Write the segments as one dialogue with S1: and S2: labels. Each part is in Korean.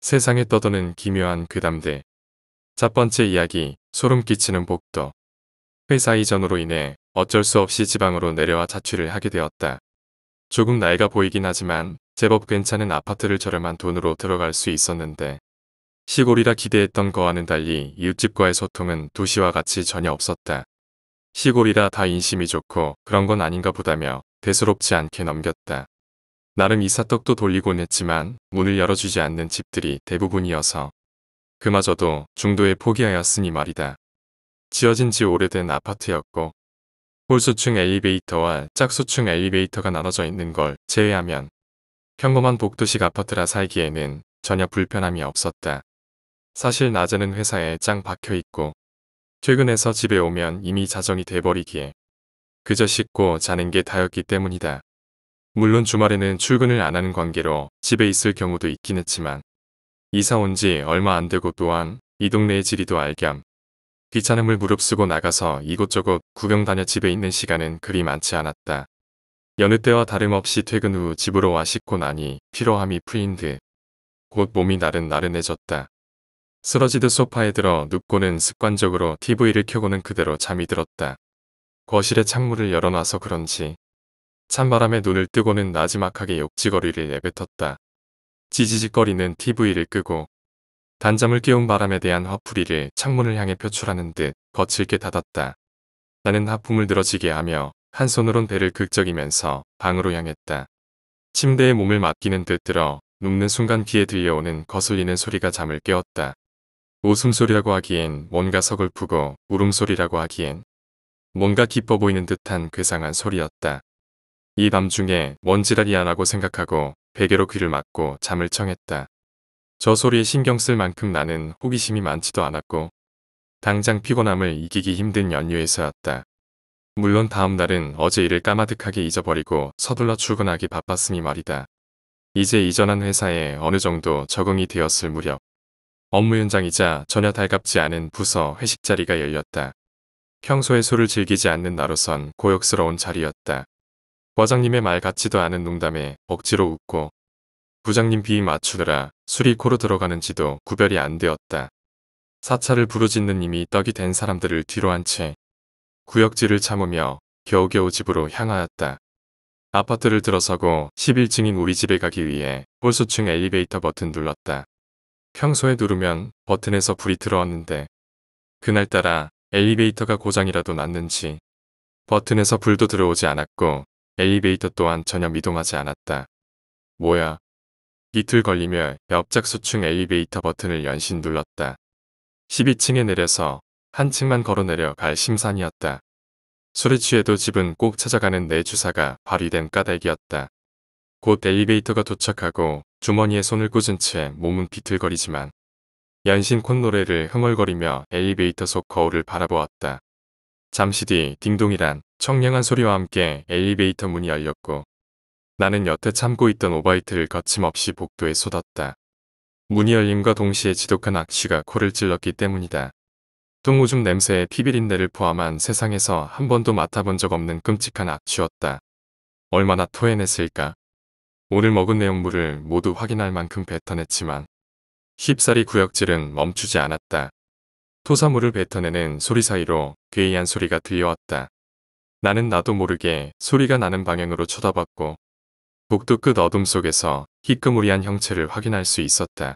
S1: 세상에 떠도는 기묘한 그담대첫 번째 이야기, 소름 끼치는 복도. 회사 이전으로 인해 어쩔 수 없이 지방으로 내려와 자취를 하게 되었다. 조금 나이가 보이긴 하지만 제법 괜찮은 아파트를 저렴한 돈으로 들어갈 수 있었는데 시골이라 기대했던 거와는 달리 이웃집과의 소통은 도시와 같이 전혀 없었다. 시골이라 다 인심이 좋고 그런 건 아닌가 보다며 대수롭지 않게 넘겼다. 나름 이사떡도 돌리곤 했지만 문을 열어주지 않는 집들이 대부분이어서 그마저도 중도에 포기하였으니 말이다. 지어진 지 오래된 아파트였고 홀수층 엘리베이터와 짝수층 엘리베이터가 나눠져 있는 걸 제외하면 평범한 복도식 아파트라 살기에는 전혀 불편함이 없었다. 사실 낮에는 회사에 짱 박혀있고 퇴근해서 집에 오면 이미 자정이 돼버리기에 그저 씻고 자는 게 다였기 때문이다. 물론 주말에는 출근을 안 하는 관계로 집에 있을 경우도 있긴 했지만 이사 온 지 얼마 안 되고 또한 이 동네의 지리도 알겸 귀찮음을 무릅쓰고 나가서 이곳저곳 구경 다녀 집에 있는 시간은 그리 많지 않았다. 여느 때와 다름없이 퇴근 후 집으로 와 씻고 나니 피로함이 풀인듯곧 몸이 나른 나른해졌다. 쓰러지듯 소파에 들어 눕고는 습관적으로 TV를 켜고는 그대로 잠이 들었다. 거실에 창문을 열어놔서 그런지 찬바람에 눈을 뜨고는 나지막하게 욕지거리를 내뱉었다. 지지직거리는 TV를 끄고 단잠을 깨운 바람에 대한 화풀이를 창문을 향해 표출하는 듯 거칠게 닫았다. 나는 하품을 늘어지게 하며 한 손으론 배를 극적이면서 방으로 향했다. 침대에 몸을 맡기는 듯 들어 눕는 순간 귀에 들려오는 거슬리는 소리가 잠을 깨웠다. 웃음소리라고 하기엔 뭔가 서글프고 울음소리라고 하기엔 뭔가 기뻐 보이는 듯한 괴상한 소리였다. 이 밤중에 뭔지랄이안하고 생각하고 베개로 귀를 막고 잠을 청했다. 저 소리에 신경 쓸 만큼 나는 호기심이 많지도 않았고 당장 피곤함을 이기기 힘든 연휴에서였다. 물론 다음 날은 어제 일을 까마득하게 잊어버리고 서둘러 출근하기 바빴으니 말이다. 이제 이전한 회사에 어느 정도 적응이 되었을 무렵 업무 현장이자 전혀 달갑지 않은 부서 회식 자리가 열렸다. 평소에 술을 즐기지 않는 나로선 고역스러운 자리였다. 과장님의 말 같지도 않은 농담에 억지로 웃고 부장님 비위 맞추느라 술이 코로 들어가는지도 구별이 안 되었다. 사차를 부르짖는 이미 떡이 된 사람들을 뒤로 한채 구역질을 참으며 겨우겨우 집으로 향하였다. 아파트를 들어서고 11층인 우리 집에 가기 위해 홀수층 엘리베이터 버튼 눌렀다. 평소에 누르면 버튼에서 불이 들어왔는데 그날따라 엘리베이터가 고장이라도 났는지 버튼에서 불도 들어오지 않았고 엘리베이터 또한 전혀 미동하지 않았다. 뭐야. 이틀 걸리며 옆작 수층 엘리베이터 버튼을 연신 눌렀다. 12층에 내려서 한 층만 걸어내려 갈 심산이었다. 술에 취해도 집은 꼭 찾아가는 내 주사가 발휘된 까닭이었다. 곧 엘리베이터가 도착하고 주머니에 손을 꽂은 채 몸은 비틀거리지만 연신 콧노래를 흥얼거리며 엘리베이터 속 거울을 바라보았다. 잠시 뒤 딩동이란 청량한 소리와 함께 엘리베이터 문이 열렸고 나는 여태 참고 있던 오바이트를 거침없이 복도에 쏟았다. 문이 열림과 동시에 지독한 악취가 코를 찔렀기 때문이다. 똥오줌 냄새에 피비린내를 포함한 세상에서 한 번도 맡아본 적 없는 끔찍한 악취였다. 얼마나 토해냈을까. 오늘 먹은 내용물을 모두 확인할 만큼 뱉어냈지만 힙살이 구역질은 멈추지 않았다. 토사물을 뱉어내는 소리 사이로 괴이한 소리가 들려왔다. 나는 나도 모르게 소리가 나는 방향으로 쳐다봤고 복도 끝 어둠 속에서 희끄무리한 형체를 확인할 수 있었다.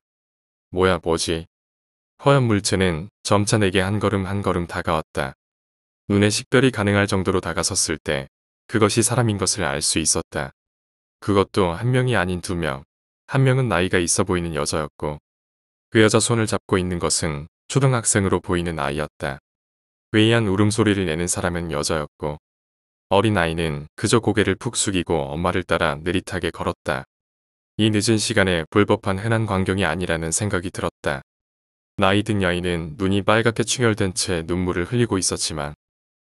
S1: 뭐야 뭐지? 허연 물체는 점차 내게 한 걸음 한 걸음 다가왔다. 눈에 식별이 가능할 정도로 다가섰을 때 그것이 사람인 것을 알 수 있었다. 그것도 한 명이 아닌 두 명, 한 명은 나이가 있어 보이는 여자였고 그 여자 손을 잡고 있는 것은 초등학생으로 보이는 아이였다. 괴이한 울음소리를 내는 사람은 여자였고 어린아이는 그저 고개를 푹 숙이고 엄마를 따라 느릿하게 걸었다. 이 늦은 시간에 불법한 흔난 광경이 아니라는 생각이 들었다. 나이 든 여인은 눈이 빨갛게 충혈된 채 눈물을 흘리고 있었지만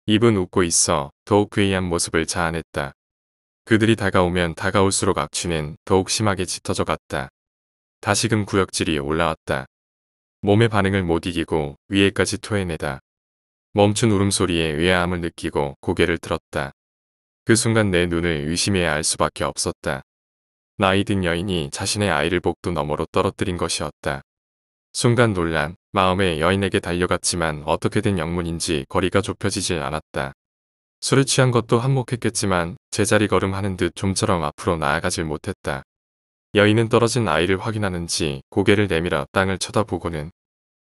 S1: 입은 웃고 있어 더욱 괴이한 모습을 자아냈다. 그들이 다가오면 다가올수록 악취는 더욱 심하게 짙어져 갔다. 다시금 구역질이 올라왔다. 몸의 반응을 못 이기고 위에까지 토해내다 멈춘 울음소리에 의아함을 느끼고 고개를 들었다. 그 순간 내 눈을 의심해야 할 수밖에 없었다. 나이 든 여인이 자신의 아이를 복도 너머로 떨어뜨린 것이었다. 순간 놀란 마음에 여인에게 달려갔지만 어떻게 된 영문인지 거리가 좁혀지질 않았다. 술을 취한 것도 한몫했겠지만 제자리 걸음하는 듯 좀처럼 앞으로 나아가질 못했다. 여인은 떨어진 아이를 확인하는지 고개를 내밀어 땅을 쳐다보고는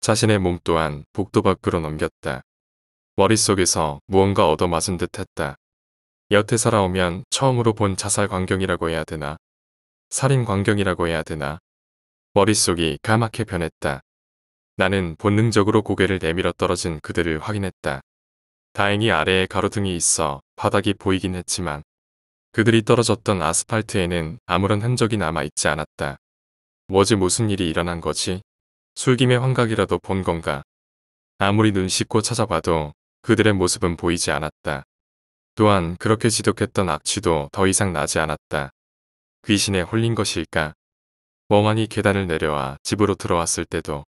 S1: 자신의 몸 또한 복도 밖으로 넘겼다. 머릿속에서 무언가 얻어맞은 듯 했다. 여태 살아오면 처음으로 본 자살 광경이라고 해야 되나? 살인 광경이라고 해야 되나? 머릿속이 까맣게 변했다. 나는 본능적으로 고개를 내밀어 떨어진 그들을 확인했다. 다행히 아래에 가로등이 있어 바닥이 보이긴 했지만 그들이 떨어졌던 아스팔트에는 아무런 흔적이 남아있지 않았다. 뭐지 무슨 일이 일어난 거지? 술김의 환각이라도 본 건가? 아무리 눈 씻고 찾아봐도 그들의 모습은 보이지 않았다. 또한 그렇게 지독했던 악취도 더 이상 나지 않았다. 귀신에 그 홀린 것일까? 멍하니 계단을 내려와 집으로 들어왔을 때도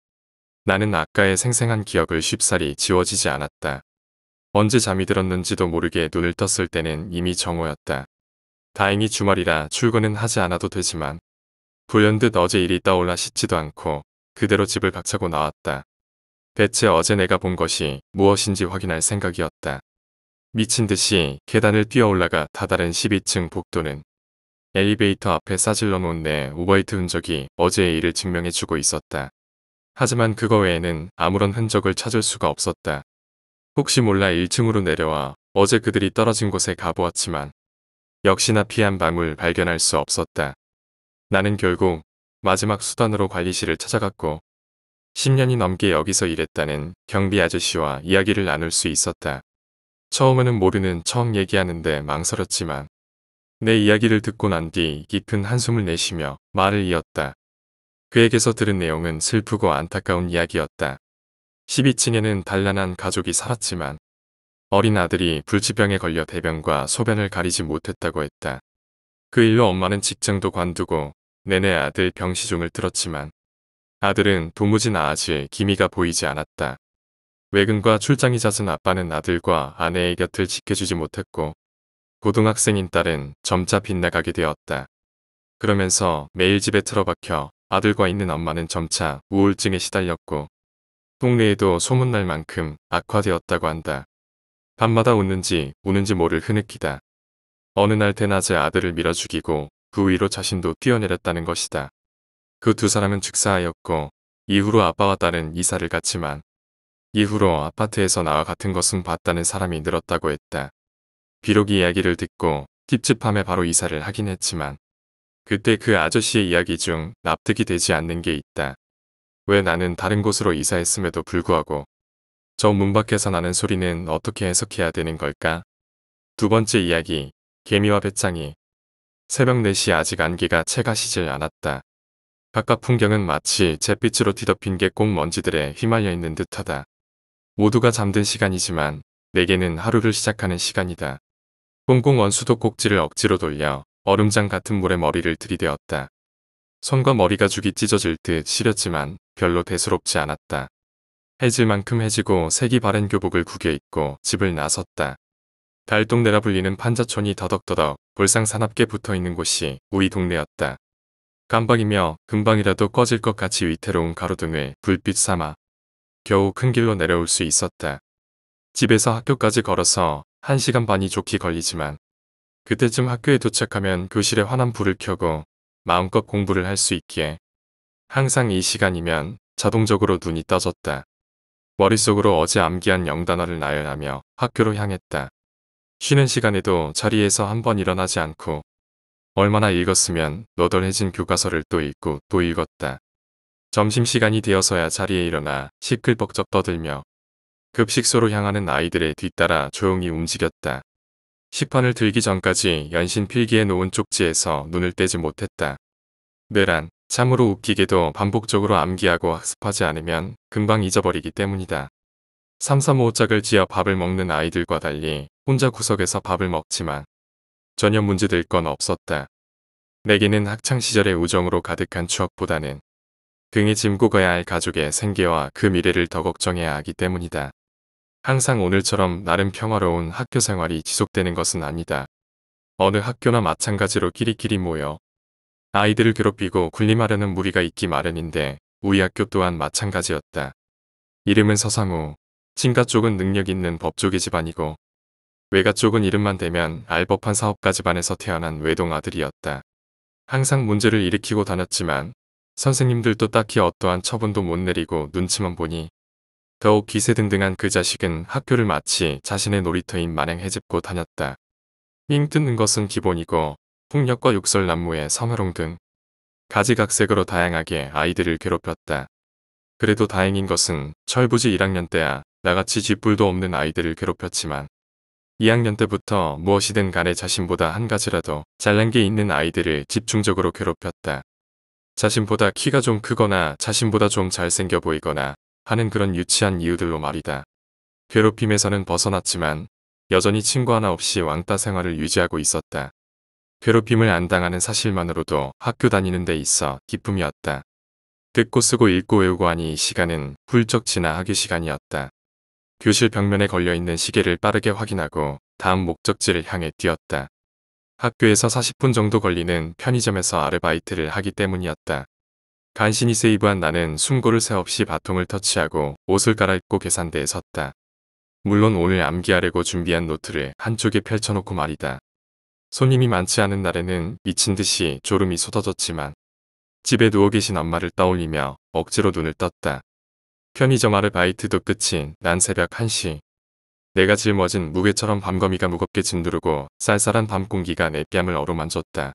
S1: 나는 아까의 생생한 기억을 쉽사리 지워지지 않았다. 언제 잠이 들었는지도 모르게 눈을 떴을 때는 이미 정오였다. 다행히 주말이라 출근은 하지 않아도 되지만 불현듯 어제 일이 떠올라 씻지도 않고 그대로 집을 박차고 나왔다. 대체 어제 내가 본 것이 무엇인지 확인할 생각이었다. 미친 듯이 계단을 뛰어 올라가 다다른 12층 복도는 엘리베이터 앞에 싸질러 놓은 내오버이트 흔적이 어제의 일을 증명해주고 있었다. 하지만 그거 외에는 아무런 흔적을 찾을 수가 없었다. 혹시 몰라 1층으로 내려와 어제 그들이 떨어진 곳에 가보았지만 역시나 피한 방울 발견할 수 없었다. 나는 결국 마지막 수단으로 관리실을 찾아갔고 10년이 넘게 여기서 일했다는 경비 아저씨와 이야기를 나눌 수 있었다. 처음에는 모르는 처음 얘기하는데 망설였지만 내 이야기를 듣고 난 뒤 깊은 한숨을 내쉬며 말을 이었다. 그에게서 들은 내용은 슬프고 안타까운 이야기였다. 12층에는 단란한 가족이 살았지만 어린 아들이 불치병에 걸려 대변과 소변을 가리지 못했다고 했다. 그 일로 엄마는 직장도 관두고 내내 아들 병시종을 들었지만 아들은 도무지 나아질 기미가 보이지 않았다. 외근과 출장이 잦은 아빠는 아들과 아내의 곁을 지켜주지 못했고 고등학생인 딸은 점차 빗나가게 되었다. 그러면서 매일 집에 틀어박혀 아들과 있는 엄마는 점차 우울증에 시달렸고 동네에도 소문날 만큼 악화되었다고 한다. 밤마다 웃는지 우는지 모를 흐느끼다. 어느 날 대낮에 아들을 밀어 죽이고 그 위로 자신도 뛰어내렸다는 것이다. 그두 사람은 즉사하였고 이후로 아빠와 딸은 이사를 갔지만 이후로 아파트에서 나와 같은 것은 봤다는 사람이 늘었다고 했다. 비록 이 이야기를 듣고 찝찝함에 바로 이사를 하긴 했지만 그때 그 아저씨의 이야기 중 납득이 되지 않는 게 있다. 왜 나는 다른 곳으로 이사했음에도 불구하고 저 문 밖에서 나는 소리는 어떻게 해석해야 되는 걸까? 두 번째 이야기, 개미와 배짱이 새벽 4시 아직 안개가 채 가시질 않았다. 바깥 풍경은 마치 잿빛으로 뒤덮인 게곡 먼지들에 휘말려 있는 듯하다. 모두가 잠든 시간이지만 내게는 하루를 시작하는 시간이다. 꽁꽁 원수도 꼭지를 억지로 돌려 얼음장 같은 물에 머리를 들이대었다. 손과 머리가 죽이 찢어질 듯 시렸지만 별로 대수롭지 않았다. 해질 만큼 해지고 색이 바랜 교복을 구겨 입고 집을 나섰다. 달동네라 불리는 판자촌이 더덕더덕 불상 사납게 붙어있는 곳이 우리 동네였다. 깜방이며 금방이라도 꺼질 것 같이 위태로운 가로등을 불빛 삼아 겨우 큰 길로 내려올 수 있었다. 집에서 학교까지 걸어서 1시간 반이 좋게 걸리지만 그때쯤 학교에 도착하면 교실에 환한 불을 켜고 마음껏 공부를 할 수 있기에 항상 이 시간이면 자동적으로 눈이 떠졌다. 머릿속으로 어제 암기한 영단어를 나열하며 학교로 향했다. 쉬는 시간에도 자리에서 한 번 일어나지 않고 얼마나 읽었으면 너덜해진 교과서를 또 읽고 또 읽었다. 점심시간이 되어서야 자리에 일어나 시끌벅적 떠들며 급식소로 향하는 아이들의 뒤따라 조용히 움직였다. 식판을 들기 전까지 연신 필기에 놓은 쪽지에서 눈을 떼지 못했다. 뇌란, 참으로 웃기게도 반복적으로 암기하고 학습하지 않으면 금방 잊어버리기 때문이다. 335짝을 지어 밥을 먹는 아이들과 달리 혼자 구석에서 밥을 먹지만 전혀 문제될 건 없었다. 내게는 학창시절의 우정으로 가득한 추억보다는 등에 짐고 가야 할 가족의 생계와 그 미래를 더 걱정해야 하기 때문이다. 항상 오늘처럼 나름 평화로운 학교 생활이 지속되는 것은 아니다. 어느 학교나 마찬가지로 끼리끼리 모여 아이들을 괴롭히고 군림하려는 무리가 있기 마련인데 우리 학교 또한 마찬가지였다. 이름은 서상우, 친가 쪽은 능력 있는 법조계 집안이고 외가 쪽은 이름만 대면 알법한 사업가 집안에서 태어난 외동 아들이었다. 항상 문제를 일으키고 다녔지만 선생님들도 딱히 어떠한 처분도 못 내리고 눈치만 보니 더욱 기세등등한 그 자식은 학교를 마치 자신의 놀이터인 마냥 해집고 다녔다. 삥 뜯는 것은 기본이고 폭력과 욕설 난무에 성희롱 등 가지각색으로 다양하게 아이들을 괴롭혔다. 그래도 다행인 것은 철부지 1학년 때야 나같이 짓불도 없는 아이들을 괴롭혔지만 2학년 때부터 무엇이든 간에 자신보다 한 가지라도 잘난 게 있는 아이들을 집중적으로 괴롭혔다. 자신보다 키가 좀 크거나 자신보다 좀 잘생겨 보이거나 하는 그런 유치한 이유들로 말이다. 괴롭힘에서는 벗어났지만 여전히 친구 하나 없이 왕따 생활을 유지하고 있었다. 괴롭힘을 안 당하는 사실만으로도 학교 다니는 데 있어 기쁨이었다. 듣고 쓰고 읽고 외우고 하니 시간은 훌쩍 지나 학교 시간이었다. 교실 벽면에 걸려있는 시계를 빠르게 확인하고 다음 목적지를 향해 뛰었다. 학교에서 40분 정도 걸리는 편의점에서 아르바이트를 하기 때문이었다. 간신히 세이브한 나는 숨고를 새 없이 바통을 터치하고 옷을 갈아입고 계산대에 섰다. 물론 오늘 암기하려고 준비한 노트를 한쪽에 펼쳐놓고 말이다. 손님이 많지 않은 날에는 미친 듯이 졸음이 쏟아졌지만 집에 누워 계신 엄마를 떠올리며 억지로 눈을 떴다. 편의점 아르바이트도 끝이 난 새벽 1시. 내가 짊어진 무게처럼 밤거미가 무겁게 짓누르고 쌀쌀한 밤 공기가 내 뺨을 어루만졌다.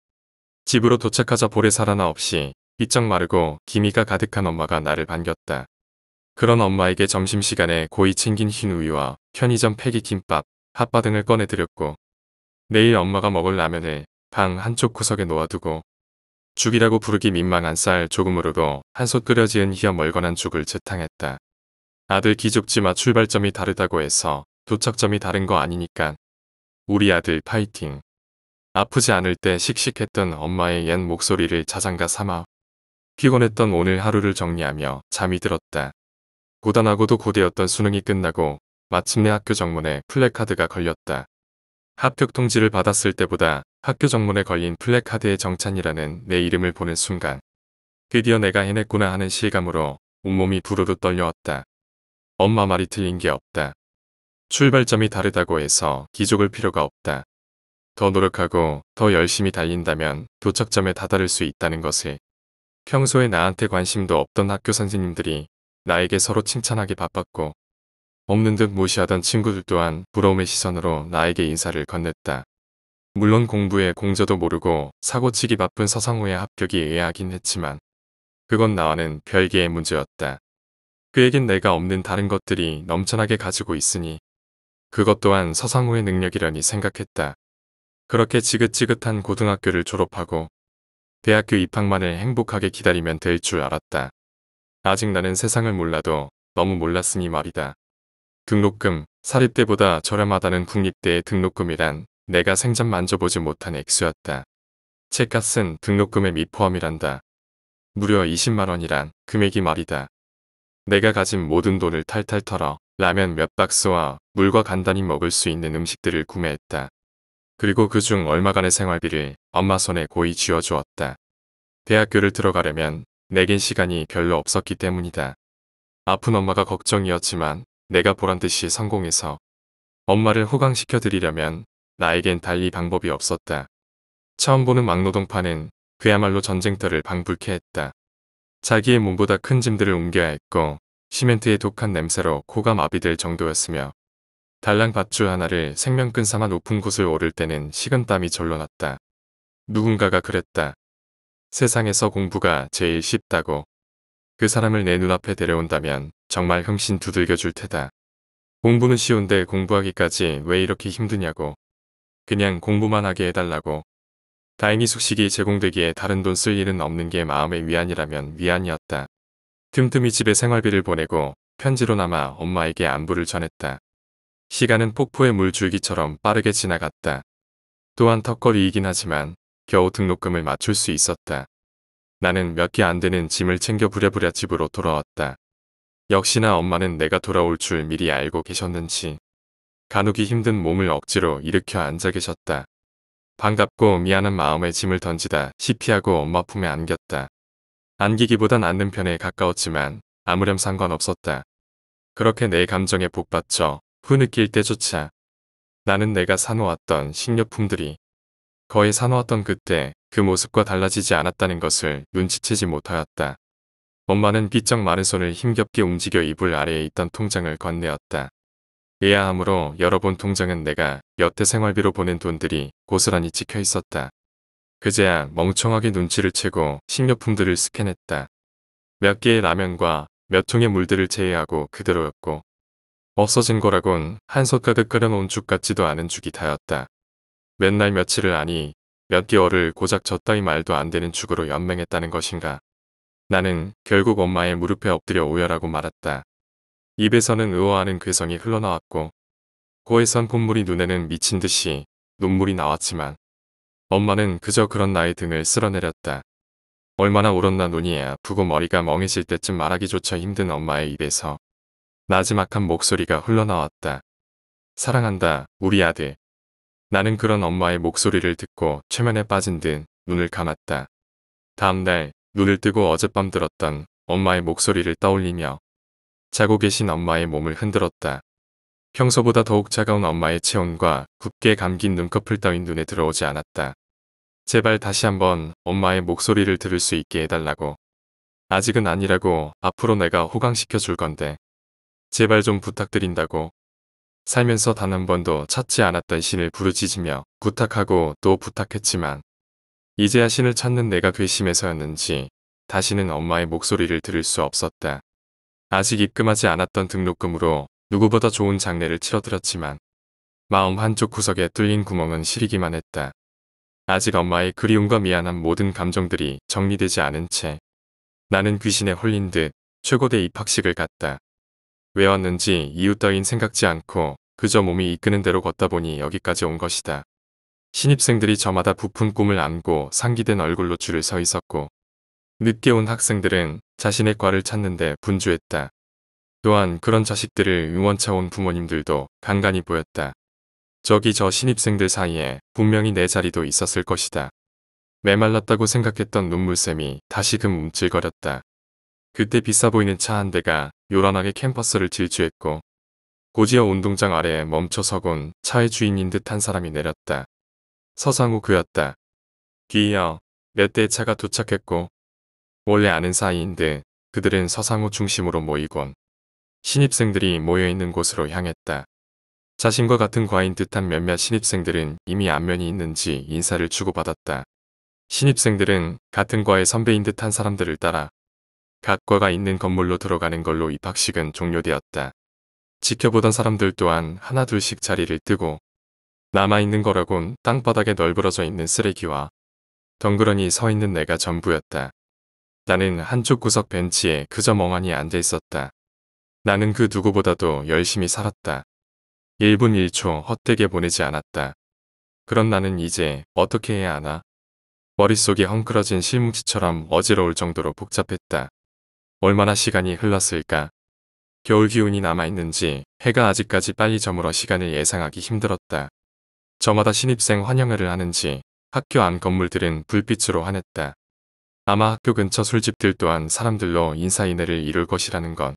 S1: 집으로 도착하자 볼에 살아나 없이 삐쩍 마르고 기미가 가득한 엄마가 나를 반겼다. 그런 엄마에게 점심시간에 고이 챙긴 흰 우유와 편의점 폐기 김밥, 핫바 등을 꺼내드렸고 내일 엄마가 먹을 라면을 방 한쪽 구석에 놓아두고 죽이라고 부르기 민망한 쌀 조금으로도 한솥 끓여 지은 희어 멀건한 죽을 재탕했다. 아들 기죽지마 출발점이 다르다고 해서 도착점이 다른 거 아니니까. 우리 아들 파이팅. 아프지 않을 때 씩씩했던 엄마의 옛 목소리를 자장가 삼아 피곤했던 오늘 하루를 정리하며 잠이 들었다. 고단하고도 고되었던 수능이 끝나고 마침내 학교 정문에 플래카드가 걸렸다. 합격 통지를 받았을 때보다 학교 정문에 걸린 플래카드의 정찬이라는 내 이름을 보는 순간 드디어 내가 해냈구나 하는 실감으로 온몸이 부르르 떨려왔다. 엄마 말이 틀린 게 없다. 출발점이 다르다고 해서 기죽을 필요가 없다. 더 노력하고 더 열심히 달린다면 도착점에 다다를 수 있다는 것을 평소에 나한테 관심도 없던 학교 선생님들이 나에게 서로 칭찬하기 바빴고 없는 듯 무시하던 친구들 또한 부러움의 시선으로 나에게 인사를 건넸다. 물론 공부에 공저도 모르고 사고치기 바쁜 서상우의 합격이 의아하긴 했지만 그건 나와는 별개의 문제였다. 그에겐 내가 없는 다른 것들이 넘쳐나게 가지고 있으니 그것 또한 서상우의 능력이라니 생각했다. 그렇게 지긋지긋한 고등학교를 졸업하고 대학교 입학만을 행복하게 기다리면 될 줄 알았다. 아직 나는 세상을 몰라도 너무 몰랐으니 말이다. 등록금, 사립대보다 저렴하다는 국립대의 등록금이란 내가 생전 만져보지 못한 액수였다. 책값은 등록금에 미포함이란다. 무려 20만원이란 금액이 말이다. 내가 가진 모든 돈을 탈탈 털어 라면 몇 박스와 물과 간단히 먹을 수 있는 음식들을 구매했다. 그리고 그 중 얼마간의 생활비를 엄마 손에 고이 쥐어주었다. 대학교를 들어가려면 내겐 시간이 별로 없었기 때문이다. 아픈 엄마가 걱정이었지만 내가 보란듯이 성공해서 엄마를 호강시켜드리려면 나에겐 달리 방법이 없었다. 처음 보는 막노동파는 그야말로 전쟁터를 방불케 했다. 자기의 몸보다 큰 짐들을 옮겨야 했고 시멘트의 독한 냄새로 코가 마비될 정도였으며 달랑 밧줄 하나를 생명끈 삼아 높은 곳을 오를 때는 식은땀이 절로 났다. 누군가가 그랬다. 세상에서 공부가 제일 쉽다고. 그 사람을 내 눈앞에 데려온다면 정말 흥신 두들겨 줄 테다. 공부는 쉬운데 공부하기까지 왜 이렇게 힘드냐고. 그냥 공부만 하게 해달라고. 다행히 숙식이 제공되기에 다른 돈 쓸 일은 없는 게 마음의 위안이라면 위안이었다. 틈틈이 집에 생활비를 보내고 편지로나마 엄마에게 안부를 전했다. 시간은 폭포의 물줄기처럼 빠르게 지나갔다. 또한 턱걸이이긴 하지만 겨우 등록금을 맞출 수 있었다. 나는 몇 개 안 되는 짐을 챙겨 부랴부랴 집으로 돌아왔다. 역시나 엄마는 내가 돌아올 줄 미리 알고 계셨는지 가누기 힘든 몸을 억지로 일으켜 앉아 계셨다. 반갑고 미안한 마음에 짐을 던지다 시피하고 엄마 품에 안겼다. 안기기보단 앉는 편에 가까웠지만 아무렴 상관없었다. 그렇게 내 감정에 복받쳐 후느낄 때조차 나는 내가 사놓았던 식료품들이 거의 사놓았던 그때 그 모습과 달라지지 않았다는 것을 눈치채지 못하였다. 엄마는 삐쩍 마른 손을 힘겹게 움직여 이불 아래에 있던 통장을 건네었다. 이야 하므로 여러 번 통장은 내가 여태 생활비로 보낸 돈들이 고스란히 찍혀 있었다. 그제야 멍청하게 눈치를 채고 식료품들을 스캔했다. 몇 개의 라면과 몇 통의 물들을 제외하고 그대로였고 없어진 거라곤 한솥 가득 끓여놓은 죽 같지도 않은 죽이 다였다. 맨날 며칠을 아니 몇 개월을 고작 저 따위 말도 안 되는 축으로 연맹했다는 것인가. 나는 결국 엄마의 무릎에 엎드려 오열하고 말았다. 입에서는 의어하는 괴성이 흘러나왔고 코에선 콧물이 눈에는 미친 듯이 눈물이 나왔지만 엄마는 그저 그런 나의 등을 쓸어내렸다. 얼마나 울었나 눈이 아프고 머리가 멍해질 때쯤 말하기조차 힘든 엄마의 입에서 나지막한 목소리가 흘러나왔다. 사랑한다, 우리 아들. 나는 그런 엄마의 목소리를 듣고 최면에 빠진 듯 눈을 감았다. 다음날 눈을 뜨고 어젯밤 들었던 엄마의 목소리를 떠올리며 자고 계신 엄마의 몸을 흔들었다. 평소보다 더욱 차가운 엄마의 체온과 굳게 감긴 눈꺼풀 따윈 눈에 들어오지 않았다. 제발 다시 한번 엄마의 목소리를 들을 수 있게 해달라고. 아직은 아니라고 앞으로 내가 호강시켜 줄 건데. 제발 좀 부탁드린다고. 살면서 단 한 번도 찾지 않았던 신을 부르짖으며 부탁하고 또 부탁했지만 이제야 신을 찾는 내가 괘씸해서였는지 다시는 엄마의 목소리를 들을 수 없었다. 아직 입금하지 않았던 등록금으로 누구보다 좋은 장례를 치러들었지만 마음 한쪽 구석에 뚫린 구멍은 시리기만 했다. 아직 엄마의 그리움과 미안한 모든 감정들이 정리되지 않은 채 나는 귀신에 홀린 듯 최고대 입학식을 갔다. 왜 왔는지 이유 따윈 생각지 않고 그저 몸이 이끄는 대로 걷다 보니 여기까지 온 것이다. 신입생들이 저마다 부푼 꿈을 안고 상기된 얼굴로 줄을 서 있었고 늦게 온 학생들은 자신의 과를 찾는데 분주했다. 또한 그런 자식들을 응원차 온 부모님들도 간간히 보였다. 저기 저 신입생들 사이에 분명히 내 자리도 있었을 것이다. 메말랐다고 생각했던 눈물샘이 다시금 움찔거렸다. 그때 비싸 보이는 차 한 대가 요란하게 캠퍼스를 질주했고 고지어 운동장 아래에 멈춰 서곤 차의 주인인 듯한 사람이 내렸다. 서상우 그였다. 귀여, 몇 대의 차가 도착했고 원래 아는 사이인듯 그들은 서상우 중심으로 모이곤 신입생들이 모여있는 곳으로 향했다. 자신과 같은 과인 듯한 몇몇 신입생들은 이미 안면이 있는지 인사를 주고받았다. 신입생들은 같은 과의 선배인 듯한 사람들을 따라 각 과가 있는 건물로 들어가는 걸로 입학식은 종료되었다. 지켜보던 사람들 또한 하나둘씩 자리를 뜨고 남아있는 거라곤 땅바닥에 널브러져 있는 쓰레기와 덩그러니 서 있는 내가 전부였다. 나는 한쪽 구석 벤치에 그저 멍하니 앉아 있었다. 나는 그 누구보다도 열심히 살았다. 1분 1초 헛되게 보내지 않았다. 그런 나는 이제 어떻게 해야 하나? 머릿속이 헝클어진 실뭉치처럼 어지러울 정도로 복잡했다. 얼마나 시간이 흘렀을까? 겨울 기운이 남아있는지 해가 아직까지 빨리 저물어 시간을 예상하기 힘들었다. 저마다 신입생 환영회를 하는지 학교 안 건물들은 불빛으로 환했다. 아마 학교 근처 술집들 또한 사람들로 인사인해를 이룰 것이라는 건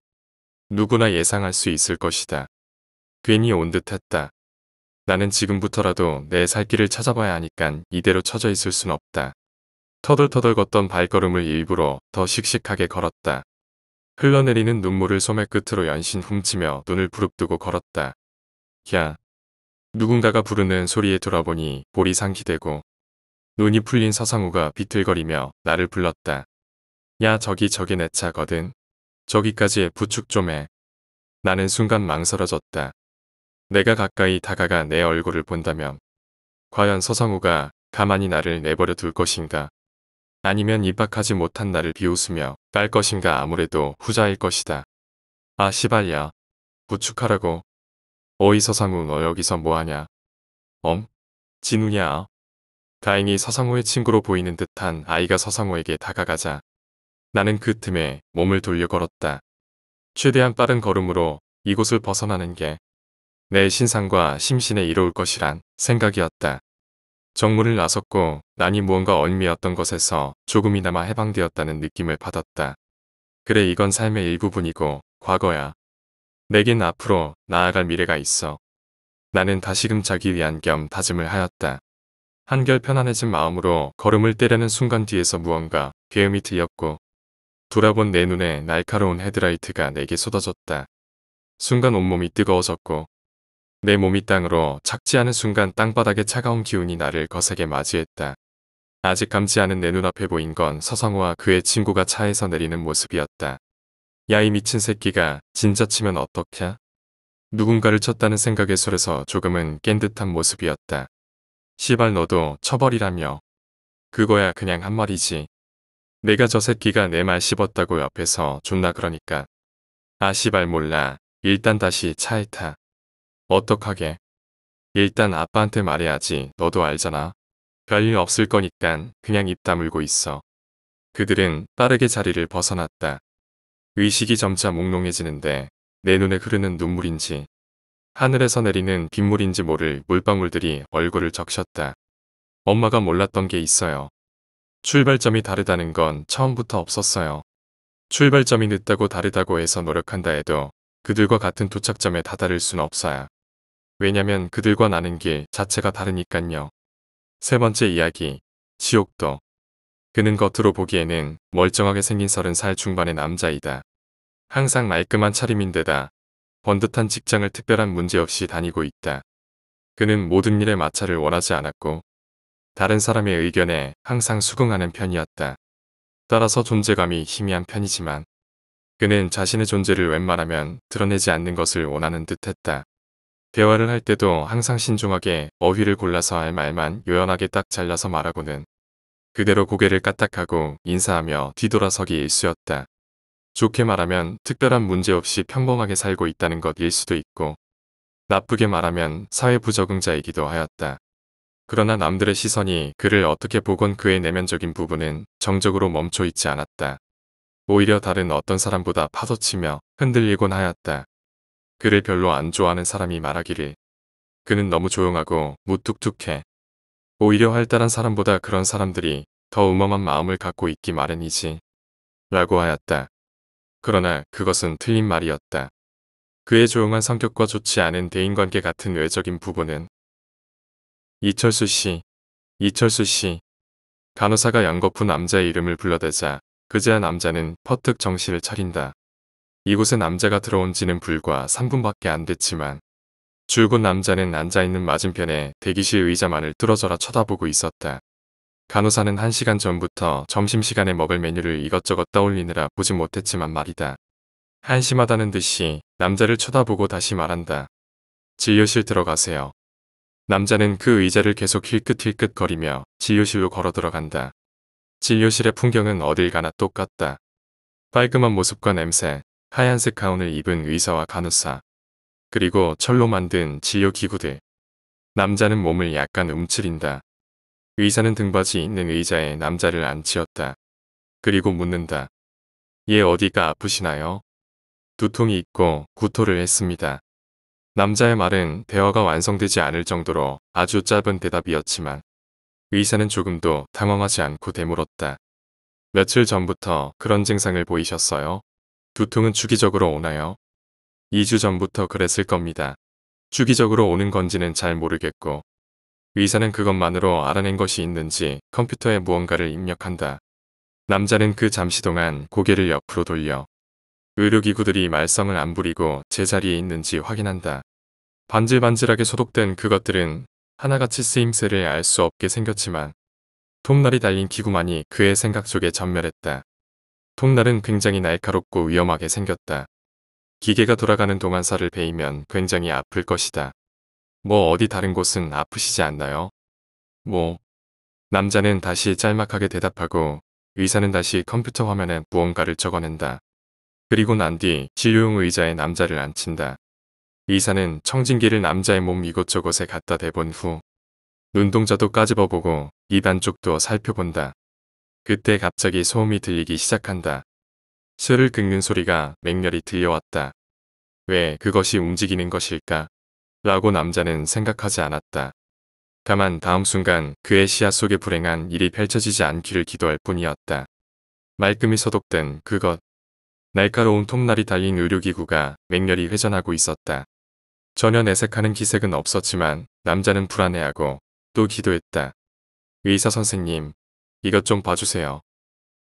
S1: 누구나 예상할 수 있을 것이다. 괜히 온 듯했다. 나는 지금부터라도 내 살 길을 찾아봐야 하니깐 이대로 쳐져 있을 순 없다. 터덜터덜 걷던 발걸음을 일부러 더 씩씩하게 걸었다. 흘러내리는 눈물을 소매 끝으로 연신 훔치며 눈을 부릅뜨고 걸었다. 야. 누군가가 부르는 소리에 돌아보니 볼이 상기되고 눈이 풀린 서상우가 비틀거리며 나를 불렀다. 야 저기 저기 내 차거든. 저기까지 부축 좀 해. 나는 순간 망설어졌다. 내가 가까이 다가가 내 얼굴을 본다면 과연 서상우가 가만히 나를 내버려 둘 것인가. 아니면 입학하지 못한 나를 비웃으며 딸 것인가 아무래도 후자일 것이다. 아 시발야. 부축하라고. 어이 서상우 너 여기서 뭐하냐. 엄? 진우냐? 다행히 서상호의 친구로 보이는 듯한 아이가 서상호에게 다가가자. 나는 그 틈에 몸을 돌려 걸었다. 최대한 빠른 걸음으로 이곳을 벗어나는 게 내 신상과 심신에 이로울 것이란 생각이었다. 정문을 나섰고 난이 무언가 얼미였던 것에서 조금이나마 해방되었다는 느낌을 받았다. 그래 이건 삶의 일부분이고 과거야. 내겐 앞으로 나아갈 미래가 있어. 나는 다시금 자기 위한 겸 다짐을 하였다. 한결 편안해진 마음으로 걸음을 때려는 순간 뒤에서 무언가 괴음이 들렸고 돌아본 내 눈에 날카로운 헤드라이트가 내게 쏟아졌다. 순간 온몸이 뜨거워졌고 내 몸이 땅으로 착지하는 순간 땅바닥의 차가운 기운이 나를 거세게 맞이했다. 아직 감지 않은 내 눈앞에 보인 건 서성우와 그의 친구가 차에서 내리는 모습이었다. 야이 미친 새끼가 진짜 치면 어떡해? 누군가를 쳤다는 생각에 술에서 조금은 깬 듯한 모습이었다. 시발 너도 처벌이라며. 그거야 그냥 한 말이지. 내가 저 새끼가 내 말 씹었다고 옆에서 존나 그러니까. 아 시발 몰라. 일단 다시 차에 타. 어떡하게. 일단 아빠한테 말해야지 너도 알잖아. 별일 없을 거니깐 그냥 입 다물고 있어. 그들은 빠르게 자리를 벗어났다. 의식이 점차 몽롱해지는데 내 눈에 흐르는 눈물인지 하늘에서 내리는 빗물인지 모를 물방울들이 얼굴을 적셨다. 엄마가 몰랐던 게 있어요. 출발점이 다르다는 건 처음부터 없었어요. 출발점이 늦다고 다르다고 해서 노력한다 해도 그들과 같은 도착점에 다다를 순 없어야 왜냐면 그들과 나는 길 자체가 다르니깐요. 세 번째 이야기. 지옥도. 그는 겉으로 보기에는 멀쩡하게 생긴 서른 살 중반의 남자이다. 항상 말끔한 차림인데다 번듯한 직장을 특별한 문제 없이 다니고 있다. 그는 모든 일에 마찰을 원하지 않았고 다른 사람의 의견에 항상 수긍하는 편이었다. 따라서 존재감이 희미한 편이지만 그는 자신의 존재를 웬만하면 드러내지 않는 것을 원하는 듯했다. 대화를 할 때도 항상 신중하게 어휘를 골라서 할 말만 요연하게 딱 잘라서 말하고는 그대로 고개를 까딱하고 인사하며 뒤돌아서기 일쑤였다 좋게 말하면 특별한 문제 없이 평범하게 살고 있다는 것일 수도 있고 나쁘게 말하면 사회 부적응자이기도 하였다. 그러나 남들의 시선이 그를 어떻게 보건 그의 내면적인 부분은 정적으로 멈춰 있지 않았다. 오히려 다른 어떤 사람보다 파도치며 흔들리곤 하였다. 그를 별로 안 좋아하는 사람이 말하기를 그는 너무 조용하고 무뚝뚝해. 오히려 활달한 사람보다 그런 사람들이 더 음험한 마음을 갖고 있기 마련이지. 라고 하였다. 그러나 그것은 틀린 말이었다. 그의 조용한 성격과 좋지 않은 대인관계 같은 외적인 부분은 이철수 씨, 이철수 씨. 간호사가 양거푼 남자의 이름을 불러대자 그제야 남자는 퍼뜩 정신을 차린다. 이곳에 남자가 들어온 지는 불과 3분밖에 안 됐지만 줄곧 남자는 앉아있는 맞은편에 대기실 의자만을 뚫어져라 쳐다보고 있었다. 간호사는 1시간 전부터 점심시간에 먹을 메뉴를 이것저것 떠올리느라 보지 못했지만 말이다. 한심하다는 듯이 남자를 쳐다보고 다시 말한다. 진료실 들어가세요. 남자는 그 의자를 계속 힐끗힐끗 거리며 진료실로 걸어 들어간다. 진료실의 풍경은 어딜 가나 똑같다. 깔끔한 모습과 냄새, 하얀색 가운을 입은 의사와 간호사, 그리고 철로 만든 진료기구들. 남자는 몸을 약간 움츠린다. 의사는 등받이 있는 의자에 남자를 앉히었다. 그리고 묻는다. 얘 어디가 아프시나요? 두통이 있고 구토를 했습니다. 남자의 말은 대화가 완성되지 않을 정도로 아주 짧은 대답이었지만 의사는 조금도 당황하지 않고 되물었다. 며칠 전부터 그런 증상을 보이셨어요? 두통은 주기적으로 오나요? 2주 전부터 그랬을 겁니다. 주기적으로 오는 건지는 잘 모르겠고 의사는 그것만으로 알아낸 것이 있는지 컴퓨터에 무언가를 입력한다. 남자는 그 잠시 동안 고개를 옆으로 돌려 의료기구들이 말썽을 안 부리고 제자리에 있는지 확인한다. 반질반질하게 소독된 그것들은 하나같이 쓰임새를 알 수 없게 생겼지만 톱날이 달린 기구만이 그의 생각 속에 전멸했다. 통날은 굉장히 날카롭고 위험하게 생겼다. 기계가 돌아가는 동안 살을 베이면 굉장히 아플 것이다. 뭐 어디 다른 곳은 아프시지 않나요? 뭐. 남자는 다시 짤막하게 대답하고 의사는 다시 컴퓨터 화면에 무언가를 적어낸다. 그리고 난 뒤 진료용 의자에 남자를 앉힌다. 의사는 청진기를 남자의 몸 이곳저곳에 갖다 대본 후 눈동자도 까집어보고 입 안쪽도 살펴본다. 그때 갑자기 소음이 들리기 시작한다. 술을 긁는 소리가 맹렬히 들려왔다. 왜 그것이 움직이는 것일까? 라고 남자는 생각하지 않았다. 다만 다음 순간 그의 시야 속에 불행한 일이 펼쳐지지 않기를 기도할 뿐이었다. 말끔히 소독된 그것. 날카로운 통날이 달린 의료기구가 맹렬히 회전하고 있었다. 전혀 내색하는 기색은 없었지만 남자는 불안해하고 또 기도했다. 의사 선생님, 이것 좀 봐주세요.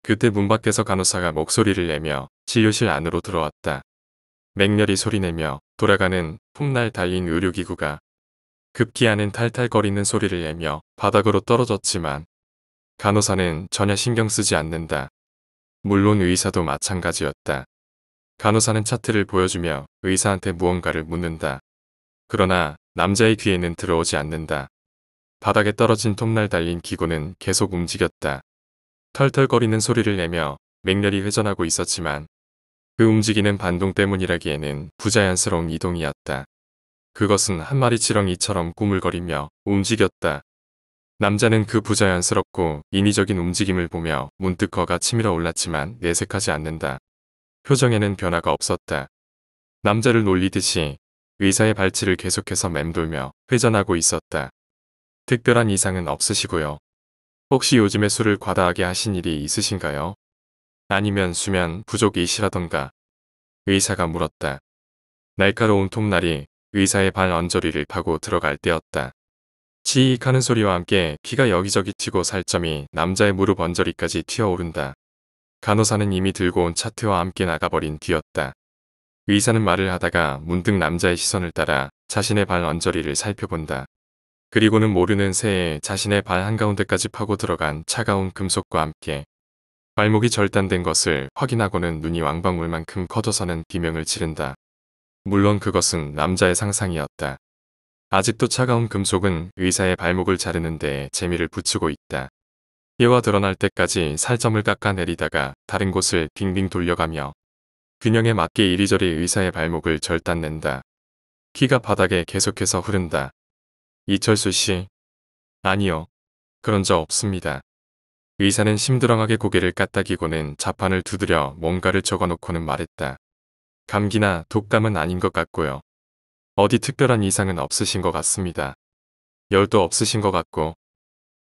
S1: 그때 문 밖에서 간호사가 목소리를 내며 치료실 안으로 들어왔다. 맹렬히 소리내며 돌아가는 폼날 달린 의료기구가 급기야는 탈탈거리는 소리를 내며 바닥으로 떨어졌지만 간호사는 전혀 신경 쓰지 않는다. 물론 의사도 마찬가지였다. 간호사는 차트를 보여주며 의사한테 무언가를 묻는다. 그러나 남자의 귀에는 들어오지 않는다. 바닥에 떨어진 톱날 달린 기구는 계속 움직였다. 털털거리는 소리를 내며 맹렬히 회전하고 있었지만 그 움직이는 반동 때문이라기에는 부자연스러운 이동이었다. 그것은 한 마리 지렁이처럼 꾸물거리며 움직였다. 남자는 그 부자연스럽고 인위적인 움직임을 보며 문득 거가 치밀어 올랐지만 내색하지 않는다. 표정에는 변화가 없었다. 남자를 놀리듯이 의사의 발치를 계속해서 맴돌며 회전하고 있었다. 특별한 이상은 없으시고요. 혹시 요즘에 술을 과다하게 하신 일이 있으신가요? 아니면 수면 부족이시라던가? 의사가 물었다. 날카로운 톱날이 의사의 발 언저리를 파고 들어갈 때였다. 치익하는 소리와 함께 키가 여기저기 튀고 살점이 남자의 무릎 언저리까지 튀어오른다. 간호사는 이미 들고 온 차트와 함께 나가버린 뒤였다. 의사는 말을 하다가 문득 남자의 시선을 따라 자신의 발 언저리를 살펴본다. 그리고는 모르는 새에 자신의 발 한가운데까지 파고 들어간 차가운 금속과 함께 발목이 절단된 것을 확인하고는 눈이 왕방울만큼 커져서는 비명을 지른다. 물론 그것은 남자의 상상이었다. 아직도 차가운 금속은 의사의 발목을 자르는 데 재미를 붙이고 있다. 뼈와 드러날 때까지 살점을 깎아내리다가 다른 곳을 빙빙 돌려가며 균형에 맞게 이리저리 의사의 발목을 절단낸다. 키가 바닥에 계속해서 흐른다. 이철수 씨. 아니요. 그런 적 없습니다. 의사는 심드렁하게 고개를 까딱이고는 자판을 두드려 뭔가를 적어놓고는 말했다. 감기나 독감은 아닌 것 같고요. 어디 특별한 이상은 없으신 것 같습니다. 열도 없으신 것 같고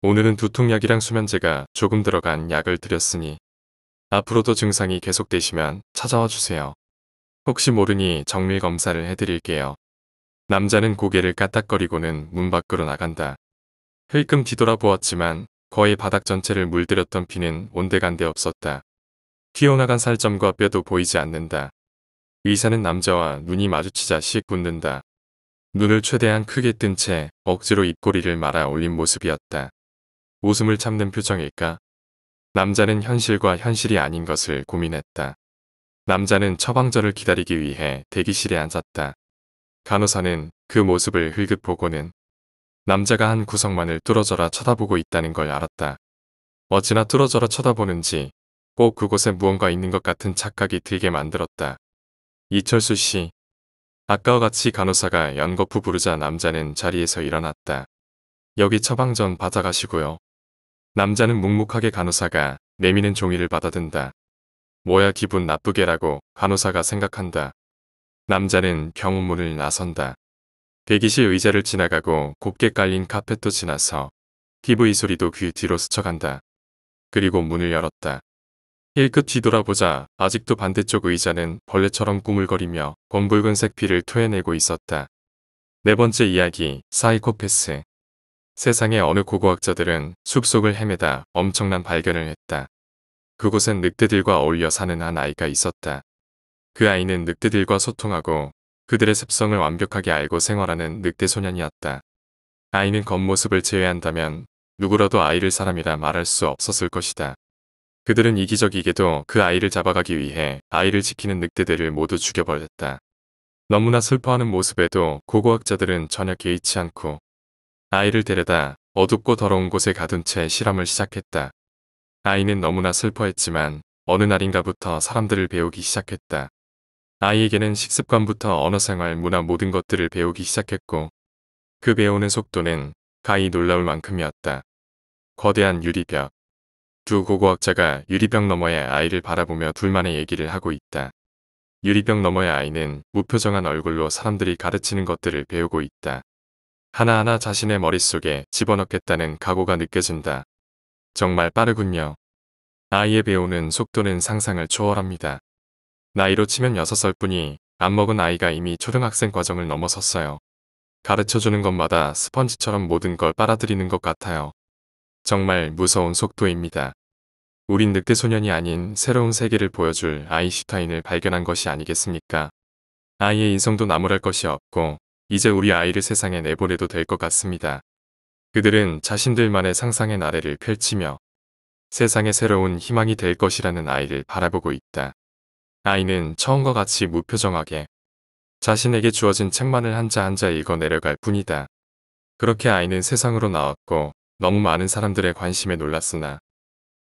S1: 오늘은 두통약이랑 수면제가 조금 들어간 약을 드렸으니 앞으로도 증상이 계속되시면 찾아와 주세요. 혹시 모르니 정밀 검사를 해드릴게요. 남자는 고개를 까딱거리고는 문 밖으로 나간다. 흘끔 뒤돌아보았지만 거의 바닥 전체를 물들였던 피는 온데간데 없었다. 튀어나간 살점과 뼈도 보이지 않는다. 의사는 남자와 눈이 마주치자 씩 웃는다. 눈을 최대한 크게 뜬 채 억지로 입꼬리를 말아 올린 모습이었다. 웃음을 참는 표정일까? 남자는 현실과 현실이 아닌 것을 고민했다. 남자는 처방전을 기다리기 위해 대기실에 앉았다. 간호사는 그 모습을 흘긋 보고는 남자가 한 구석만을 뚫어져라 쳐다보고 있다는 걸 알았다. 어찌나 뚫어져라 쳐다보는지 꼭 그곳에 무언가 있는 것 같은 착각이 들게 만들었다. 이철수 씨. 아까와 같이 간호사가 연거푸 부르자 남자는 자리에서 일어났다. 여기 처방전 받아가시고요. 남자는 묵묵하게 간호사가 내미는 종이를 받아든다. 뭐야 기분 나쁘게라고 간호사가 생각한다. 남자는 경운문을 나선다. 대기실 의자를 지나가고 곱게 깔린 카펫도 지나서 TV 소리도 귀 뒤로 스쳐간다. 그리고 문을 열었다. 힐끗 뒤돌아보자 아직도 반대쪽 의자는 벌레처럼 꾸물거리며 검붉은색 피를 토해내고 있었다. 네 번째 이야기, 사이코패스. 세상의 어느 고고학자들은 숲속을 헤매다 엄청난 발견을 했다. 그곳엔 늑대들과 어울려 사는 한 아이가 있었다. 그 아이는 늑대들과 소통하고 그들의 습성을 완벽하게 알고 생활하는 늑대 소년이었다. 아이는 겉모습을 제외한다면 누구라도 아이를 사람이라 말할 수 없었을 것이다. 그들은 이기적이게도 그 아이를 잡아가기 위해 아이를 지키는 늑대들을 모두 죽여버렸다. 너무나 슬퍼하는 모습에도 고고학자들은 전혀 개의치 않고 아이를 데려다 어둡고 더러운 곳에 가둔 채 실험을 시작했다. 아이는 너무나 슬퍼했지만 어느 날인가부터 사람들을 배우기 시작했다. 아이에게는 식습관부터 언어생활, 문화 모든 것들을 배우기 시작했고 그 배우는 속도는 가히 놀라울 만큼이었다. 거대한 유리벽. 두 고고학자가 유리벽 너머의 아이를 바라보며 둘만의 얘기를 하고 있다. 유리벽 너머의 아이는 무표정한 얼굴로 사람들이 가르치는 것들을 배우고 있다. 하나하나 자신의 머릿속에 집어넣겠다는 각오가 느껴진다. 정말 빠르군요. 아이의 배우는 속도는 상상을 초월합니다. 나이로 치면 6살 뿐이 안 먹은 아이가 이미 초등학생 과정을 넘어섰어요. 가르쳐주는 것마다 스펀지처럼 모든 걸 빨아들이는 것 같아요. 정말 무서운 속도입니다. 우린 늑대 소년이 아닌 새로운 세계를 보여줄 아이슈타인을 발견한 것이 아니겠습니까? 아이의 인성도 나무랄 것이 없고 이제 우리 아이를 세상에 내보내도 될 것 같습니다. 그들은 자신들만의 상상의 나래를 펼치며 세상의 새로운 희망이 될 것이라는 아이를 바라보고 있다. 아이는 처음과 같이 무표정하게 자신에게 주어진 책만을 한자 한자 읽어 내려갈 뿐이다. 그렇게 아이는 세상으로 나왔고 너무 많은 사람들의 관심에 놀랐으나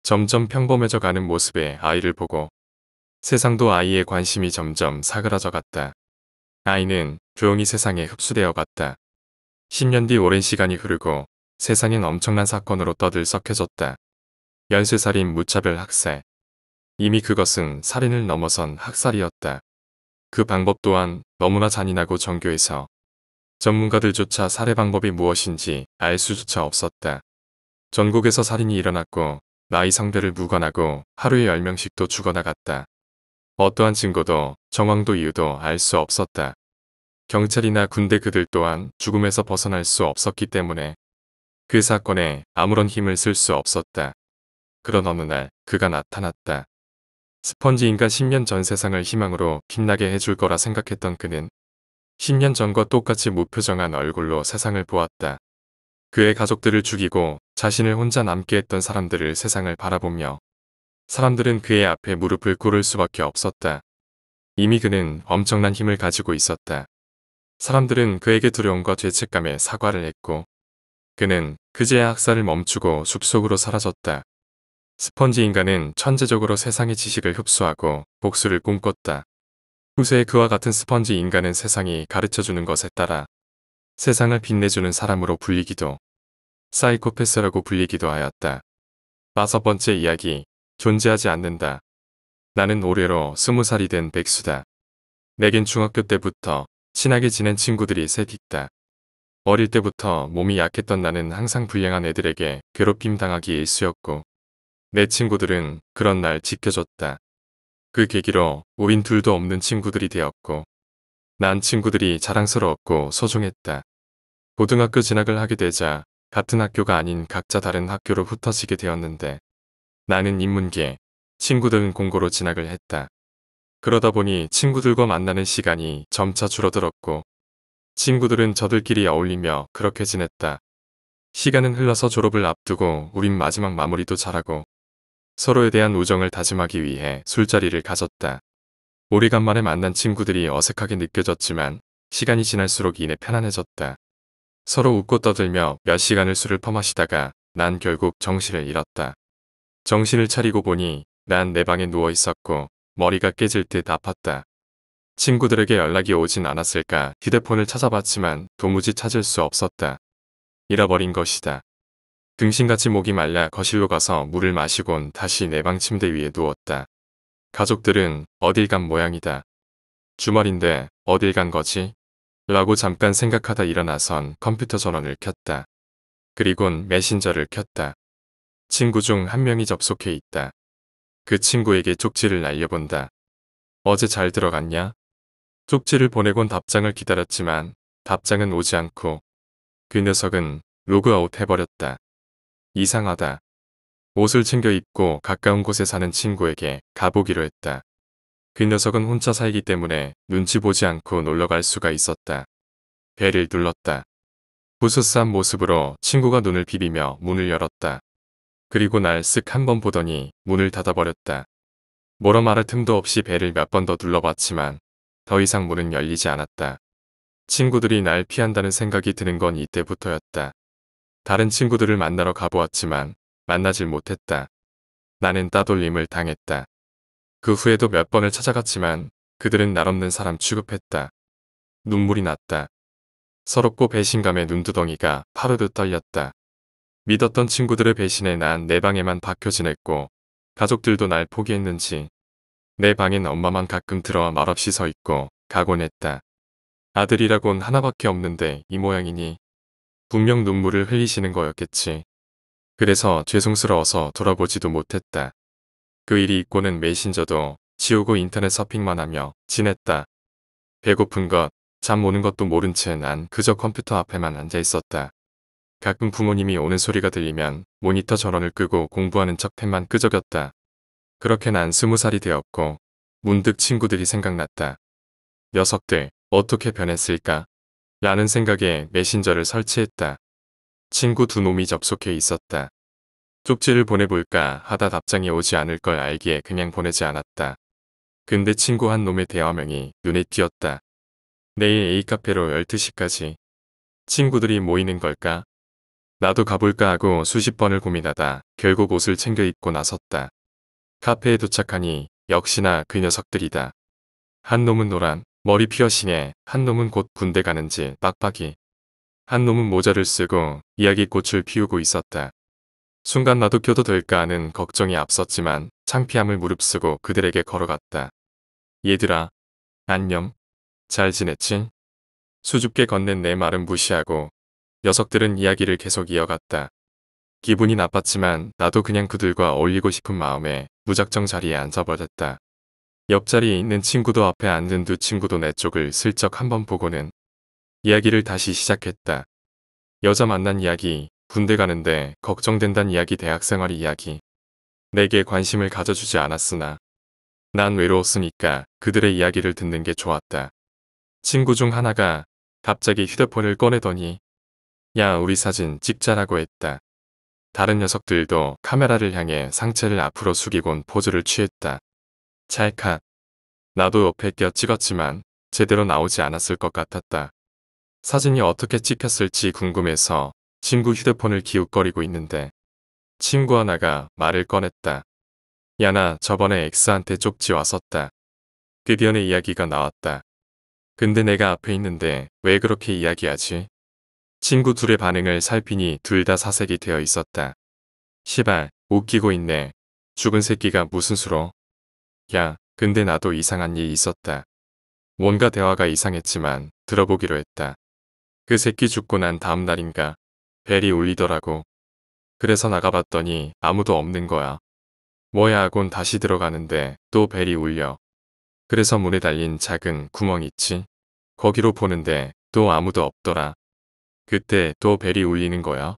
S1: 점점 평범해져 가는 모습에 아이를 보고 세상도 아이의 관심이 점점 사그라져 갔다. 아이는 조용히 세상에 흡수되어 갔다. 10년 뒤 오랜 시간이 흐르고 세상엔 엄청난 사건으로 떠들썩해졌다. 연쇄살인, 무차별 학살, 이미 그것은 살인을 넘어선 학살이었다. 그 방법 또한 너무나 잔인하고 정교해서 전문가들조차 살해 방법이 무엇인지 알 수조차 없었다. 전국에서 살인이 일어났고 나이 성별을 무관하고 하루에 10명씩도 죽어나갔다. 어떠한 증거도 정황도 이유도 알 수 없었다. 경찰이나 군대 그들 또한 죽음에서 벗어날 수 없었기 때문에 그 사건에 아무런 힘을 쓸 수 없었다. 그런 어느 날 그가 나타났다. 스펀지인가 10년 전 세상을 희망으로 빛나게 해줄 거라 생각했던 그는 10년 전과 똑같이 무표정한 얼굴로 세상을 보았다. 그의 가족들을 죽이고 자신을 혼자 남게 했던 사람들을 세상을 바라보며 사람들은 그의 앞에 무릎을 꿇을 수밖에 없었다. 이미 그는 엄청난 힘을 가지고 있었다. 사람들은 그에게 두려움과 죄책감에 사과를 했고 그는 그제야 학살을 멈추고 숲속으로 사라졌다. 스펀지 인간은 천재적으로 세상의 지식을 흡수하고 복수를 꿈꿨다. 후세의 그와 같은 스펀지 인간은 세상이 가르쳐주는 것에 따라 세상을 빛내주는 사람으로 불리기도 사이코패스라고 불리기도 하였다. 다섯 번째 이야기 존재하지 않는다. 나는 올해로 스무 살이 된 백수다. 내겐 중학교 때부터 친하게 지낸 친구들이 셋 있다. 어릴 때부터 몸이 약했던 나는 항상 불량한 애들에게 괴롭힘 당하기 일쑤였고 내 친구들은 그런 날 지켜줬다. 그 계기로 우린 둘도 없는 친구들이 되었고 난 친구들이 자랑스러웠고 소중했다. 고등학교 진학을 하게 되자 같은 학교가 아닌 각자 다른 학교로 흩어지게 되었는데 나는 인문계, 친구들은 공고로 진학을 했다. 그러다 보니 친구들과 만나는 시간이 점차 줄어들었고 친구들은 저들끼리 어울리며 그렇게 지냈다. 시간은 흘러서 졸업을 앞두고 우린 마지막 마무리도 잘하고 서로에 대한 우정을 다짐하기 위해 술자리를 가졌다. 오래간만에 만난 친구들이 어색하게 느껴졌지만 시간이 지날수록 이내 편안해졌다. 서로 웃고 떠들며 몇 시간을 술을 퍼마시다가 난 결국 정신을 잃었다. 정신을 차리고 보니 난 내 방에 누워 있었고 머리가 깨질 듯 아팠다. 친구들에게 연락이 오진 않았을까 휴대폰을 찾아봤지만 도무지 찾을 수 없었다. 잃어버린 것이다. 등신같이 목이 말라 거실로 가서 물을 마시곤 다시 내 방 침대 위에 누웠다. 가족들은 어딜 간 모양이다. 주말인데 어딜 간 거지? 라고 잠깐 생각하다 일어나선 컴퓨터 전원을 켰다. 그리곤 메신저를 켰다. 친구 중 한 명이 접속해 있다. 그 친구에게 쪽지를 날려본다. 어제 잘 들어갔냐? 쪽지를 보내곤 답장을 기다렸지만 답장은 오지 않고 그 녀석은 로그아웃 해버렸다. 이상하다. 옷을 챙겨 입고 가까운 곳에 사는 친구에게 가보기로 했다. 그 녀석은 혼자 살기 때문에 눈치 보지 않고 놀러 갈 수가 있었다. 배를 눌렀다. 부스스한 모습으로 친구가 눈을 비비며 문을 열었다. 그리고 날 쓱 한 번 보더니 문을 닫아버렸다. 뭐라 말할 틈도 없이 배를 몇 번 더 눌러봤지만 더 이상 문은 열리지 않았다. 친구들이 날 피한다는 생각이 드는 건 이때부터였다. 다른 친구들을 만나러 가보았지만 만나질 못했다. 나는 따돌림을 당했다. 그 후에도 몇 번을 찾아갔지만 그들은 날 없는 사람 취급했다. 눈물이 났다. 서럽고 배신감에 눈두덩이가 파르르 떨렸다. 믿었던 친구들을 배신해 난내 방에만 박혀 지냈고 가족들도 날 포기했는지 내 방엔 엄마만 가끔 들어와 말없이 서 있고 가곤 했다. 아들이라곤 하나밖에 없는데 이 모양이니 분명 눈물을 흘리시는 거였겠지. 그래서 죄송스러워서 돌아보지도 못했다. 그 일이 있고는 메신저도 지우고 인터넷 서핑만 하며 지냈다. 배고픈 것, 잠 오는 것도 모른 채 난 그저 컴퓨터 앞에만 앉아 있었다. 가끔 부모님이 오는 소리가 들리면 모니터 전원을 끄고 공부하는 척 펜만 끄적였다. 그렇게 난 스무 살이 되었고 문득 친구들이 생각났다. 녀석들 어떻게 변했을까? 라는 생각에 메신저를 설치했다. 친구 두 놈이 접속해 있었다. 쪽지를 보내볼까 하다 답장이 오지 않을 걸 알기에 그냥 보내지 않았다. 근데 친구 한 놈의 대화명이 눈에 띄었다. 내일 A카페로 12시까지. 친구들이 모이는 걸까? 나도 가볼까 하고 수십 번을 고민하다 결국 옷을 챙겨 입고 나섰다. 카페에 도착하니 역시나 그 녀석들이다. 한 놈은 노란, 머리 피어싱에 한 놈은 곧 군대 가는지 빡빡이. 한 놈은 모자를 쓰고 이야기꽃을 피우고 있었다. 순간 나도 껴도 될까 하는 걱정이 앞섰지만 창피함을 무릅쓰고 그들에게 걸어갔다. 얘들아, 안녕. 잘 지냈지? 수줍게 건넨 내 말은 무시하고 녀석들은 이야기를 계속 이어갔다. 기분이 나빴지만 나도 그냥 그들과 어울리고 싶은 마음에 무작정 자리에 앉아버렸다. 옆자리에 있는 친구도 앞에 앉은 두 친구도 내 쪽을 슬쩍 한번 보고는 이야기를 다시 시작했다. 여자 만난 이야기, 군대 가는데 걱정된다는 이야기 대학생활 이야기. 내게 관심을 가져주지 않았으나 난 외로웠으니까 그들의 이야기를 듣는 게 좋았다. 친구 중 하나가 갑자기 휴대폰을 꺼내더니 야 우리 사진 찍자라고 했다. 다른 녀석들도 카메라를 향해 상체를 앞으로 숙이곤 포즈를 취했다. 찰칵. 나도 옆에 껴 찍었지만 제대로 나오지 않았을 것 같았다. 사진이 어떻게 찍혔을지 궁금해서 친구 휴대폰을 기웃거리고 있는데 친구 하나가 말을 꺼냈다. 야나 저번에 엑스한테 쪽지 왔었다. 그디의 이야기가 나왔다. 근데 내가 앞에 있는데 왜 그렇게 이야기하지? 친구 둘의 반응을 살피니 둘 다 사색이 되어 있었다. 시발 웃기고 있네. 죽은 새끼가 무슨 수로? 야, 근데 나도 이상한 일 있었다. 뭔가 대화가 이상했지만 들어보기로 했다. 그 새끼 죽고 난 다음 날인가 벨이 울리더라고. 그래서 나가봤더니 아무도 없는 거야. 뭐야 하곤 다시 들어가는데 또 벨이 울려. 그래서 문에 달린 작은 구멍 있지? 거기로 보는데 또 아무도 없더라. 그때 또 벨이 울리는 거야.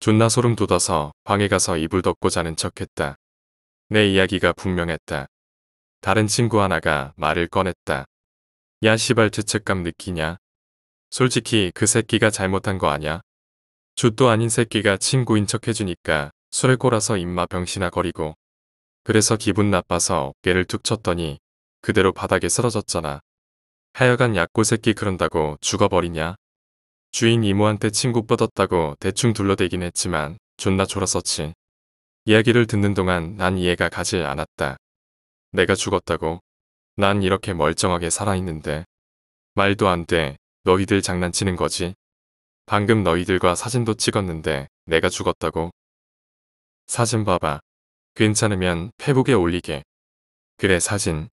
S1: 존나 소름 돋아서 방에 가서 이불 덮고 자는 척했다. 내 이야기가 분명했다. 다른 친구 하나가 말을 꺼냈다. 야 시발 죄책감 느끼냐? 솔직히 그 새끼가 잘못한 거 아냐? 주도 아닌 새끼가 친구인 척 해주니까 술에 골아서 입마 병신아 거리고 그래서 기분 나빠서 어깨를 툭 쳤더니 그대로 바닥에 쓰러졌잖아. 하여간 약고 새끼 그런다고 죽어버리냐? 주인 이모한테 친구 뻗었다고 대충 둘러대긴 했지만 존나 졸았었지. 이야기를 듣는 동안 난 이해가 가지 않았다. 내가 죽었다고. 난 이렇게 멀쩡하게 살아있는데. 말도 안 돼. 너희들 장난치는 거지. 방금 너희들과 사진도 찍었는데 내가 죽었다고. 사진 봐봐. 괜찮으면 페북에 올리게. 그래 사진.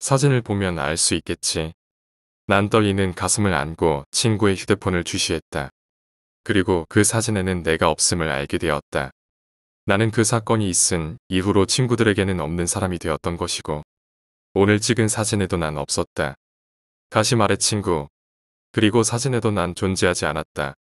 S1: 사진을 보면 알 수 있겠지. 난 떨리는 가슴을 안고 친구의 휴대폰을 주시했다. 그리고 그 사진에는 내가 없음을 알게 되었다. 나는 그 사건이 있은 이후로 친구들에게는 없는 사람이 되었던 것이고 오늘 찍은 사진에도 난 없었다. 다시 말해 친구. 그리고 사진에도 난 존재하지 않았다.